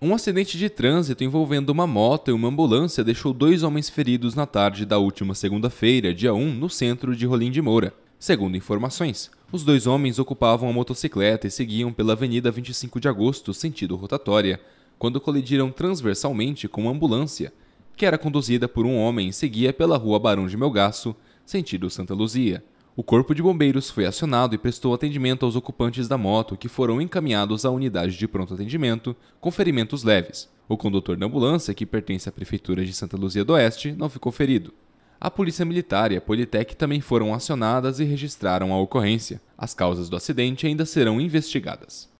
Um acidente de trânsito envolvendo uma moto e uma ambulância deixou dois homens feridos na tarde da última segunda-feira, dia 1, no centro de Rolim de Moura. Segundo informações, os dois homens ocupavam a motocicleta e seguiam pela Avenida 25 de Agosto, sentido rotatória, quando colidiram transversalmente com uma ambulância, que era conduzida por um homem e seguia pela rua Barão de Melgaço, sentido Santa Luzia. O Corpo de Bombeiros foi acionado e prestou atendimento aos ocupantes da moto que foram encaminhados à unidade de pronto atendimento com ferimentos leves. O condutor da ambulância, que pertence à Prefeitura de Santa Luzia do Oeste, não ficou ferido. A Polícia Militar e a Politec também foram acionadas e registraram a ocorrência. As causas do acidente ainda serão investigadas.